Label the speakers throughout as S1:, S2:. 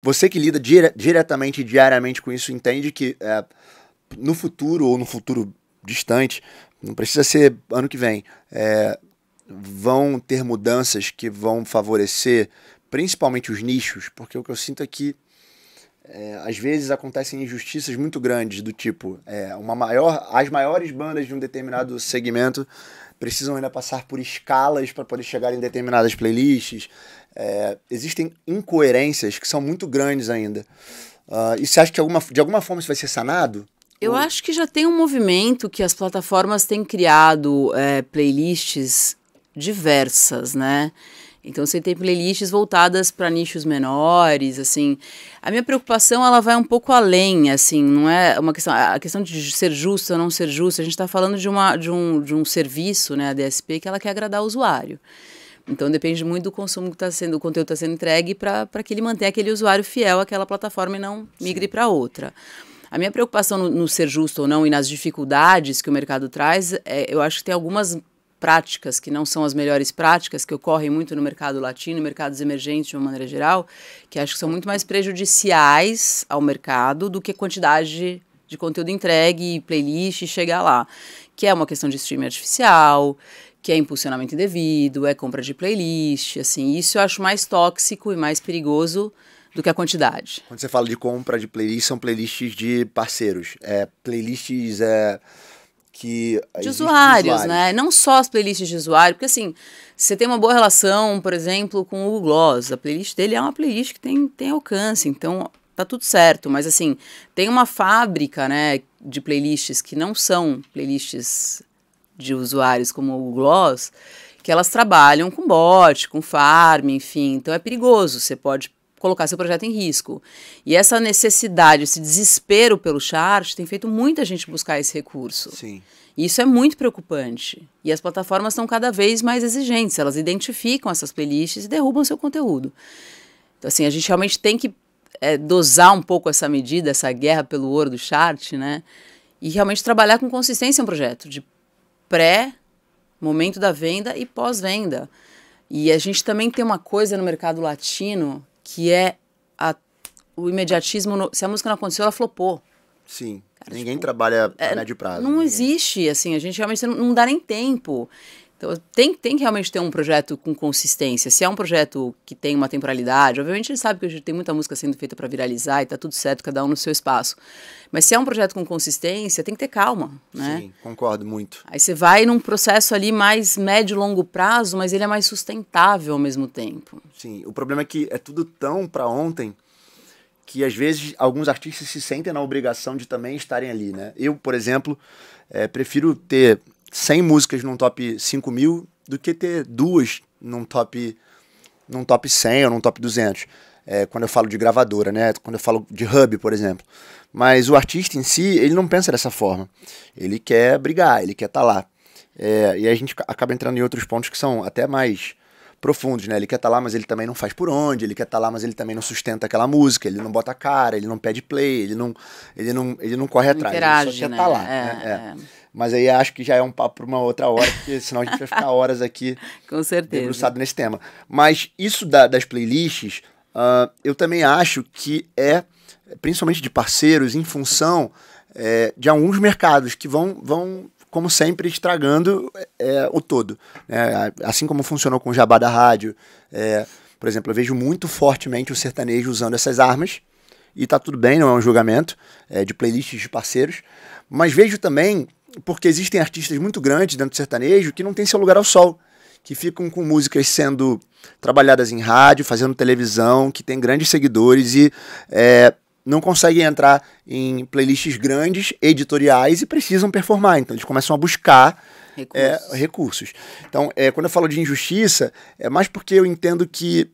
S1: Você que lida dire diretamente e diariamente com isso entende que é, no futuro ou no futuro distante, não precisa ser ano que vem, é, vão ter mudanças que vão favorecer principalmente os nichos, porque o que eu sinto é que é, às vezes acontecem injustiças muito grandes do tipo é, uma maior, as maiores bandas de um determinado segmento precisam ainda passar por escalas para poder chegar em determinadas playlists. É, existem incoerências que são muito grandes ainda. Uh, e você acha que alguma, de alguma forma isso vai ser sanado?
S2: Eu Ou... acho que já tem um movimento que as plataformas têm criado é, playlists diversas, né? Então você tem playlists voltadas para nichos menores, assim. A minha preocupação ela vai um pouco além, assim, não é uma questão a questão de ser justo ou não ser justo. A gente está falando de uma de um, de um serviço, né, a DSP que ela quer agradar o usuário. Então depende muito do consumo que está sendo, o conteúdo está sendo entregue para que ele mantenha aquele usuário fiel àquela plataforma e não migre para outra. A minha preocupação no, no, ser justo ou não e nas dificuldades que o mercado traz, é, eu acho que tem algumas práticas que não são as melhores práticas, que ocorrem muito no mercado latino, mercados emergentes de uma maneira geral, que acho que são muito mais prejudiciais ao mercado do que quantidade de conteúdo entregue, playlist e chegar lá. Que é uma questão de streaming artificial, que é impulsionamento indevido, é compra de playlist, assim. Isso eu acho mais tóxico e mais perigoso do que a quantidade.
S1: Quando você fala de compra de playlist, são playlists de parceiros. É, playlists é, que. De usuários, usuários, né?
S2: Não só as playlists de usuário, porque assim, se você tem uma boa relação, por exemplo, com o Google Gloss, a playlist dele é uma playlist que tem, tem alcance, então tá tudo certo. Mas assim, tem uma fábrica, né, de playlists que não são playlists de usuários como o Google Gloss, que elas trabalham com bot, com farm, enfim. Então é perigoso. Você pode colocar seu projeto em risco. E essa necessidade, esse desespero pelo chart tem feito muita gente buscar esse recurso. Sim. E isso é muito preocupante. E as plataformas estão cada vez mais exigentes, elas identificam essas playlists e derrubam seu conteúdo. Então, assim, a gente realmente tem que é, dosar um pouco essa medida, essa guerra pelo ouro do chart, né? E realmente trabalhar com consistência um projeto de pré, momento da venda e pós-venda. E a gente também tem uma coisa no mercado latino que é a, o imediatismo. No, se a música não aconteceu, ela flopou.
S1: Sim. Cara, ninguém tipo, trabalha a é, médio
S2: prazo. Não ninguém. existe, assim, a gente realmente não, não dá nem tempo. Então, tem, tem que realmente ter um projeto com consistência. Se é um projeto que tem uma temporalidade, obviamente ele sabe que hoje tem muita música sendo feita para viralizar e tá tudo certo, cada um no seu espaço. Mas se é um projeto com consistência, tem que ter calma,
S1: né? Sim, concordo muito.
S2: Aí você vai num processo ali mais médio e longo prazo, mas ele
S1: é mais sustentável ao mesmo tempo. Sim, o problema é que é tudo tão para ontem que às vezes alguns artistas se sentem na obrigação de também estarem ali, né? Eu, por exemplo, é, prefiro ter 100 músicas num top 5 mil do que ter duas num top, num top 100 ou num top 200. É, quando eu falo de gravadora, né? Quando eu falo de hub, por exemplo. Mas o artista em si, ele não pensa dessa forma. Ele quer brigar, ele quer estar tá lá. É, e a gente acaba entrando em outros pontos que são até mais profundos, né? Ele quer estar tá lá, mas ele também não faz por onde, ele quer estar tá lá, mas ele também não sustenta aquela música, ele não bota a cara, ele não pede play, ele não, ele não, ele não corre atrás, interage, ele só quer estar né? tá lá. É, né? É. é. Mas aí acho que já é um papo para uma outra hora, porque senão a gente vai ficar horas aqui Com certeza. debruçado nesse tema. Mas isso da, das playlists, uh, eu também acho que é, principalmente de parceiros, em função é, de alguns mercados que vão, vão como sempre, estragando é, o todo. É, assim como funcionou com o Jabá da Rádio, é, por exemplo, eu vejo muito fortemente o sertanejo usando essas armas, e tá tudo bem, não é um julgamento, é, de playlists de parceiros, mas vejo também, porque existem artistas muito grandes dentro do sertanejo que não tem seu lugar ao sol, que ficam com músicas sendo trabalhadas em rádio, fazendo televisão, que tem grandes seguidores e é, não conseguem entrar em playlists grandes, editoriais e precisam performar. Então eles começam a buscar é, recursos. É, recursos. Então, é, quando eu falo de injustiça, é mais porque eu entendo que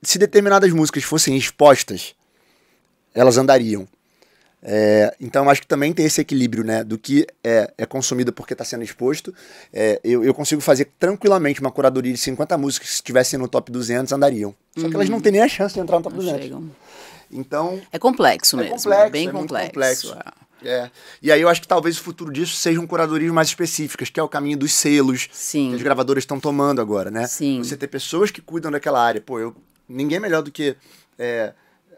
S1: se determinadas músicas fossem expostas, elas andariam. É, então acho que também tem esse equilíbrio, né? Do que é, é consumido porque está sendo exposto. É, eu, eu, consigo fazer tranquilamente uma curadoria de 50 músicas que se estivessem no top 200 andariam. Só uhum. que elas uhum. não têm nem a chance de entrar no top não 200. Chegam. Então. É complexo é mesmo. É complexo, bem é complexo. complexo. É. E aí eu acho que talvez o futuro disso sejam um curadorias mais específicas, que é o caminho dos selos Sim. que as gravadoras estão tomando agora, né? Sim. Você ter pessoas que cuidam daquela área. Pô, eu, ninguém é melhor do que é,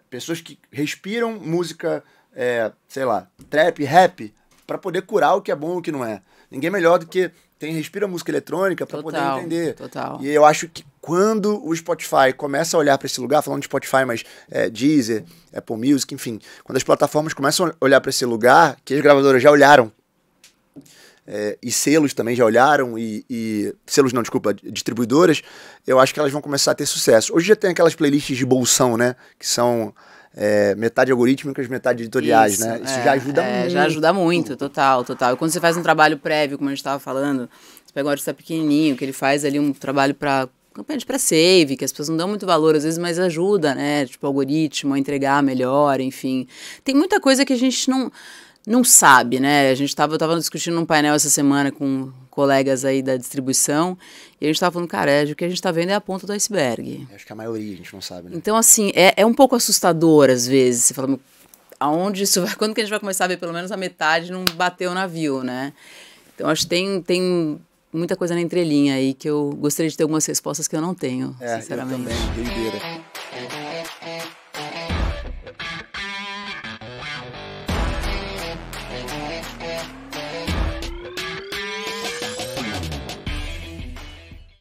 S1: pessoas que respiram música, é, sei lá, trap, rap, para poder curar o que é bom e o que não é ninguém é melhor do que tem respira música eletrônica para poder entender. Total. E eu acho que quando o Spotify começa a olhar para esse lugar, falando de Spotify, mas é, Deezer, Apple Music, enfim, quando as plataformas começam a olhar para esse lugar, que as gravadoras já olharam é, e selos também já olharam, e, e, selos não, desculpa, distribuidoras, eu acho que elas vão começar a ter sucesso. Hoje já tem aquelas playlists de bolsão, né? Que são é, metade algorítmicas, metade editoriais, Isso, né? Isso é, já ajuda é, muito. Já
S2: ajuda muito, total, total. E quando você faz um trabalho prévio, como a gente estava falando, você pega um artista pequenininho, que ele faz ali um trabalho para campanha de pré-save, que as pessoas não dão muito valor às vezes, mas ajuda, né? Tipo, algoritmo, a entregar melhor, enfim. Tem muita coisa que a gente não não sabe, né? A gente estava tava discutindo num painel essa semana com colegas aí da distribuição e a gente estava falando, cara, é, o que a gente está vendo é a ponta do iceberg. Acho que a maioria a gente não sabe, né? Então, assim, é, é um pouco assustador às vezes. Você fala, aonde isso vai, quando que a gente vai começar a ver pelo menos a metade não bateu o navio, né? Então, acho que tem, tem muita coisa na entrelinha aí que eu gostaria de ter algumas respostas que eu não tenho, é, sinceramente. Eu também,